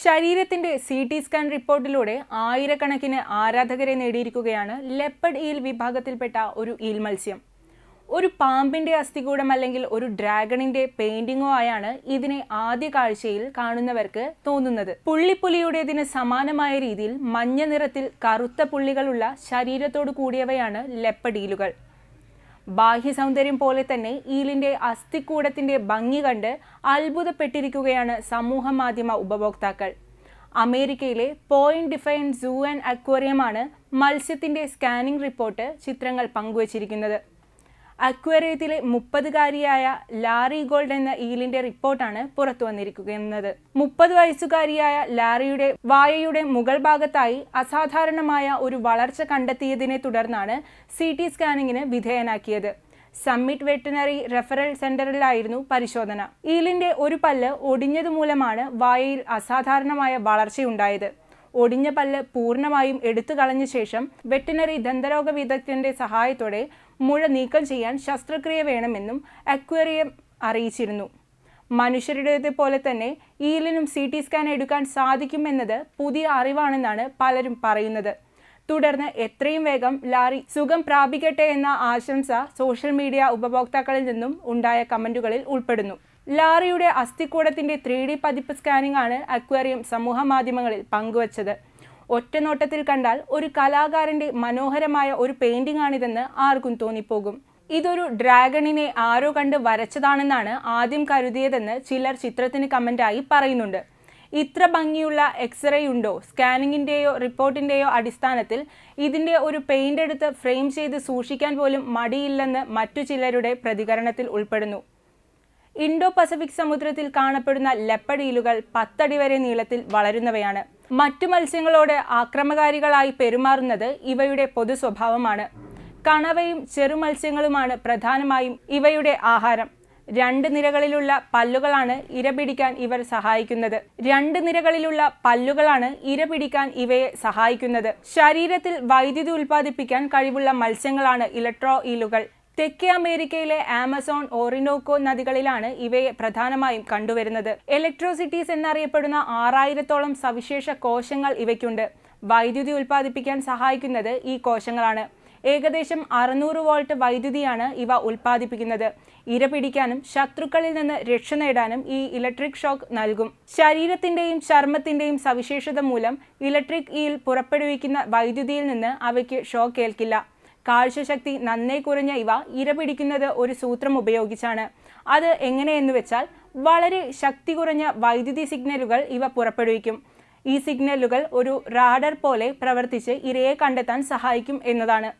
ശരീരത്തിന്റെ C T scan റിപ്പോർട്ടിലൂടെ ആയിരക്കണക്കിന് ആരാധകരെ നേടിയിരിക്കുകയാണ് ലെപ്പഡ് ഈൽ വിഭാഗത്തിൽപ്പെട്ട ഒരു ഈൽ മത്സ്യം ഒരു പാമ്പിന്റെ അസ്ഥികൂടം അല്ലെങ്കിൽ ഒരു ഡ്രാഗണിന്റെ പെയിന്റിങ്ങോ ആയാണ് ഇതിനെ ആദ്യ കാഴ്ചയിൽ കാണുന്നവർക്ക് തോന്നുന്നത് പുള്ളിപ്പുലിയുടേതിന് സമാനമായ രീതിയിൽ മഞ്ഞ നിറത്തിൽ കറുത്ത പുള്ളികളുള്ള ശരീരത്തോടു കൂടിയവയാണ് ലെപ്പഡീലുകൾ ബാഹ്യ സൗന്ദര്യം പോലെ തന്നെ ഈലിന്റെ അസ്ഥിക്കൂടത്തിന്റെ ഭംഗി കണ്ട് അത്ഭുതപ്പെട്ടിരിക്കുകയാണ് സമൂഹ മാധ്യമ ഉപഭോക്താക്കൾ അമേരിക്കയിലെ പോയിന്റ് ഡിഫൈൻ സൂ ആൻഡ് അക്വേറിയമാണ് മത്സ്യത്തിന്റെ സ്കാനിംഗ് റിപ്പോർട്ട് ചിത്രങ്ങൾ പങ്കുവച്ചിരിക്കുന്നത് അക്വേറിയത്തിലെ മുപ്പതുകാരിയായ ലാറി ഗോൾഡ് എന്ന ഈലിന്റെ റിപ്പോർട്ടാണ് പുറത്തു വന്നിരിക്കുന്നത് മുപ്പത് വയസ്സുകാരിയായ ലാറിയുടെ വായയുടെ മുകൾ ഭാഗത്തായി അസാധാരണമായ ഒരു വളർച്ച കണ്ടെത്തിയതിനെ തുടർന്നാണ് സി ടി സ്കാനിങ്ങിന് വിധേയനാക്കിയത് സമ്മിറ്റ് വെറ്റിനറി റെഫറൽ സെന്ററിലായിരുന്നു പരിശോധന ഈലിന്റെ ഒരു പല്ല് ഒടിഞ്ഞതുമൂലമാണ് വായയിൽ അസാധാരണമായ വളർച്ചയുണ്ടായത് ഒടിഞ്ഞ പല്ല് പൂർണ്ണമായും എടുത്തു കളഞ്ഞ ശേഷം വെറ്റിനറി ദന്തരോഗ വിദഗ്ധന്റെ സഹായത്തോടെ മുഴ നീക്കം ചെയ്യാൻ ശസ്ത്രക്രിയ വേണമെന്നും അക്വേറിയം അറിയിച്ചിരുന്നു മനുഷ്യരുടേത് പോലെ തന്നെ ഈലിനും സി ടി സ്കാൻ എടുക്കാൻ സാധിക്കുമെന്നത് പുതിയ അറിവാണെന്നാണ് പലരും പറയുന്നത് തുടർന്ന് എത്രയും വേഗം ലാറി സുഖം പ്രാപിക്കട്ടെ എന്ന ആശംസ സോഷ്യൽ മീഡിയ ഉപഭോക്താക്കളിൽ നിന്നും ഉണ്ടായ കമൻറ്റുകളിൽ ഉൾപ്പെടുന്നു ലാറിയുടെ അസ്ഥിക്കൂടത്തിന്റെ ത്രീ ഡി പതിപ്പ് സ്കാനിംഗ് ആണ് അക്വേറിയം സമൂഹ മാധ്യമങ്ങളിൽ പങ്കുവച്ചത് ഒറ്റനോട്ടത്തിൽ കണ്ടാൽ ഒരു കലാകാരന്റെ മനോഹരമായ ഒരു പെയിന്റിംഗ് ആണിതെന്ന് ആർക്കും തോന്നിപ്പോകും ഇതൊരു ഡ്രാഗണിനെ ആരോ കണ്ട് വരച്ചതാണെന്നാണ് ആദ്യം കരുതിയതെന്ന് ചിലർ ചിത്രത്തിന് കമന്റായി പറയുന്നുണ്ട് ഇത്ര ഭംഗിയുള്ള എക്സ്റേ ഉണ്ടോ സ്കാനിങ്ങിൻ്റെയോ റിപ്പോർട്ടിൻ്റെയോ അടിസ്ഥാനത്തിൽ ഇതിൻ്റെ ഒരു പെയിൻ്റ് എടുത്ത് ഫ്രെയിം ചെയ്ത് സൂക്ഷിക്കാൻ പോലും മടിയില്ലെന്ന് മറ്റു ചിലരുടെ പ്രതികരണത്തിൽ ഉൾപ്പെടുന്നു ഇൻഡോ പസഫിക് സമുദ്രത്തിൽ കാണപ്പെടുന്ന ലെപ്പഡീലുകൾ പത്തടി വരെ നീളത്തിൽ വളരുന്നവയാണ് മറ്റു മത്സ്യങ്ങളോട് ആക്രമകാരികളായി പെരുമാറുന്നത് ഇവയുടെ പൊതു സ്വഭാവമാണ് കണവയും ചെറുമത്സ്യങ്ങളുമാണ് പ്രധാനമായും ഇവയുടെ ആഹാരം രണ്ട് നിരകളിലുള്ള പല്ലുകളാണ് ഇര പിടിക്കാൻ ഇവർ സഹായിക്കുന്നത് രണ്ട് നിരകളിലുള്ള പല്ലുകളാണ് ഇര പിടിക്കാൻ ഇവയെ സഹായിക്കുന്നത് ശരീരത്തിൽ വൈദ്യുതി ഉൽപ്പാദിപ്പിക്കാൻ കഴിവുള്ള മത്സ്യങ്ങളാണ് ഇലക്ട്രോ ഇലുകൾ തെക്കേ അമേരിക്കയിലെ ആമസോൺ ഓറിനോക്കോ നദികളിലാണ് ഇവയെ പ്രധാനമായും കണ്ടുവരുന്നത് ഇലക്ട്രോസിറ്റീസ് എന്നറിയപ്പെടുന്ന ആറായിരത്തോളം സവിശേഷ കോശങ്ങൾ ഇവയ്ക്കുണ്ട് വൈദ്യുതി ഉൽപ്പാദിപ്പിക്കാൻ സഹായിക്കുന്നത് ഈ കോശങ്ങളാണ് ഏകദേശം അറുന്നൂറ് വോൾട്ട് വൈദ്യുതിയാണ് ഇവ ഉൽപ്പാദിപ്പിക്കുന്നത് ഇര പിടിക്കാനും ശത്രുക്കളിൽ നിന്ന് രക്ഷ നേടാനും ഈ ഇലക്ട്രിക് ഷോക്ക് നൽകും ശരീരത്തിന്റെയും ചർമ്മത്തിന്റെയും സവിശേഷത മൂലം ഇലക്ട്രിക് ഈൽ പുറപ്പെടുവിക്കുന്ന വൈദ്യുതിയിൽ നിന്ന് അവയ്ക്ക് ഷോക്ക് ഏൽക്കില്ല കാഴ്ചശക്തി നന്നേ കുറഞ്ഞ ഇവ ഇരപിടിക്കുന്നത് ഒരു സൂത്രം ഉപയോഗിച്ചാണ് അത് എങ്ങനെയെന്ന് വെച്ചാൽ വളരെ ശക്തി കുറഞ്ഞ വൈദ്യുതി സിഗ്നലുകൾ ഇവ പുറപ്പെടുവിക്കും ഈ സിഗ്നലുകൾ ഒരു റാഡർ പോലെ പ്രവർത്തിച്ച് ഇരയെ കണ്ടെത്താൻ സഹായിക്കും എന്നതാണ്